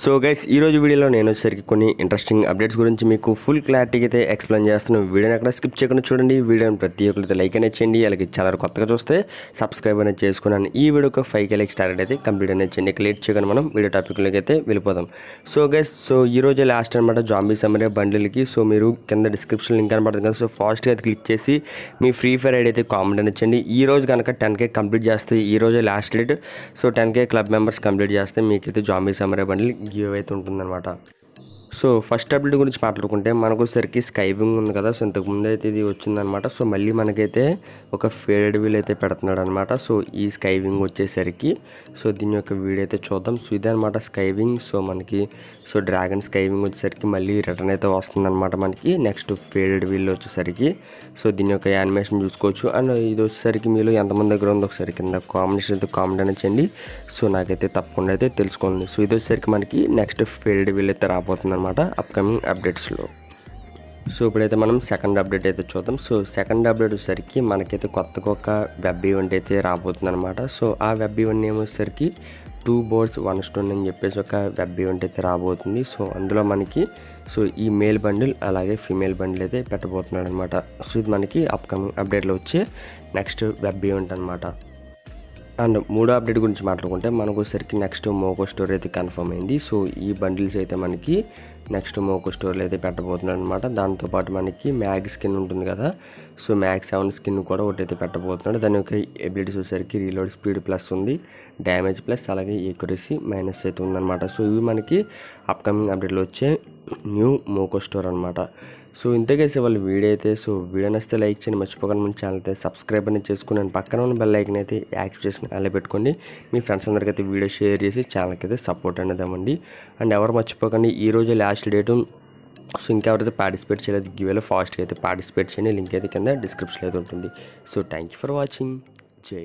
so guys ఈరోజు వీడియోలో నేను వచ్చేసరికి కొన్ని ఇంట్రెస్టింగ్ అప్డేట్స్ గురించి మీకు ఫుల్ క్లారిటీకి అయితే ఎక్స్ప్లెయిన్ చేస్తున్నాను వీడియోని అక్కడ స్కిప్ చేయకుండా చూడండి వీడియోని ప్రతి ఒక్కరితో లైక్ అనే చేయండి అలాగే చాలా కొత్తగా చూస్తే సబ్స్క్రైబ్ అనేది చేసుకున్నాను ఈ వీడియోకి ఫైవ్ కే లైక్ స్టార్ట్ అయితే కంప్లీట్ అనేది చేయండి లేట్ చేయకుండా మనం వీడియో టాపిక్లోకి అయితే వెళ్ళిపోదాం సో గైస్ సో ఈ రోజు లాస్ట్ అనమాట జాంబీ సమరే బండిల్కి సో మీరు కింద డిస్క్రిప్షన్ లింక్ కనబడుతుంది కదా సో ఫాస్ట్గా అది క్లిక్ చేసి మీ ఫ్రీ ఫైర్ ఐడి అయితే కామెంట్ అనేది ఈ రోజు కనుక టెన్ కే కంప్లీట్ చేస్తే ఈ రోజు last date so ten K club members complete చేస్తే మీకైతే జాంబీ సమరే బండిల్ గివ్ అయితే అనమాట సో ఫస్ట్ అప్డేట్ గురించి మాట్లాడుకుంటే మనకు సరికి స్కైవింగ్ ఉంది కదా సో ఇంతకుముందు అయితే ఇది వచ్చిందనమాట సో మళ్ళీ మనకైతే ఒక ఫేడెడ్ వీల్ అయితే పెడుతున్నాడు అనమాట సో ఈ స్కైవింగ్ వచ్చేసరికి సో దీని యొక్క వీడియో అయితే చూద్దాం సో ఇదే అనమాట స్కైవింగ్ సో మనకి సో డ్రాగన్ స్కైవింగ్ వచ్చేసరికి మళ్ళీ రిటర్న్ అయితే వస్తుందన్నమాట మనకి నెక్స్ట్ ఫేడెడ్ వీల్ వచ్చేసరికి సో దీని యొక్క యానిమేషన్ చూసుకోవచ్చు అండ్ ఇది వచ్చేసరికి మీరు ఎంతమంది దగ్గర ఉందో ఒకసారి కింద కాంబినేషన్ అయితే కామెంట్ అనేది సో నాకైతే తప్పకుండా అయితే తెలుసుకోండి సో ఇది వచ్చేసరికి మనకి నెక్స్ట్ ఫేడెడ్ వీల్ అయితే రాబోతుంది అనమాట అప్కమింగ్ అప్డేట్స్లో సో ఇప్పుడైతే మనం సెకండ్ అప్డేట్ అయితే చూద్దాం సో సెకండ్ అప్డేట్ వచ్చేసరికి మనకైతే కొత్తగా ఒక వెబ్ ఈవెంట్ అయితే రాబోతుంది అనమాట సో ఆ వెబ్ ఈవెంట్ ఏమొచ్చేసరికి టూ బోర్డ్స్ వన్ స్టోన్ అని చెప్పేసి ఒక వెబ్ ఈవెంట్ అయితే రాబోతుంది సో అందులో మనకి సో ఈ మేల్ బండిల్ అలాగే ఫీమేల్ బండిల్ అయితే పెట్టబోతున్నాడు అనమాట సో ఇది మనకి అప్కమింగ్ అప్డేట్లో వచ్చే నెక్స్ట్ వెబ్ ఈవెంట్ అనమాట అండ్ మూడో అప్డేట్ గురించి మాట్లాడుకుంటే మనకు సరికి నెక్స్ట్ మోకో స్టోర్ అయితే కన్ఫర్మ్ అయింది సో ఈ బండిల్స్ అయితే మనకి నెక్స్ట్ మోకో స్టోర్లో అయితే పెట్టబోతున్నాడు అనమాట దాంతోపాటు మనకి మ్యాగ్ స్కిన్ ఉంటుంది కదా సో మ్యాగ్ సెవెన్ స్కిన్ కూడా ఒకటి అయితే పెట్టబోతున్నాడు దాని యొక్క ఎబిలిటీస్ వచ్చేసరికి రీలోడ్ స్పీడ్ ప్లస్ ఉంది డ్యామేజ్ ప్లస్ అలాగే ఈక్యురసీ మైనస్ అయితే ఉందన్నమాట సో ఇవి మనకి అప్కమింగ్ అప్డేట్లో వచ్చే న్యూ మోకో స్టోర్ అనమాట సో ఇంతకేసి వాళ్ళు వీడియో అయితే సో వీడియో నచ్చితే లైక్ చేయండి మర్చిపోకండి మన ఛానల్ అయితే సబ్స్క్రైబ్ అనేది చేసుకుని పక్కన ఉన్న బెల్ ఐకన్ అయితే యాక్టివ్ చేసుకుని అలా పెట్టుకోండి మీ ఫ్రెండ్స్ అందరికైతే అయితే వీడియో షేర్ చేసి ఛానల్కి అయితే సపోర్ట్ అనేది ఇవ్వండి అండ్ ఎవరు మర్చిపోకండి ఈ రోజు లాస్ట్ డేటు సో ఇంకెవరైతే పార్టిసిపేట్ చేయలేదు గివేలో ఫాస్ట్గా అయితే పార్టిసిపేట్ చేయండి లింక్ అయితే కింద డిస్క్రిప్షన్లో అయితే ఉంటుంది so thank you for watching జై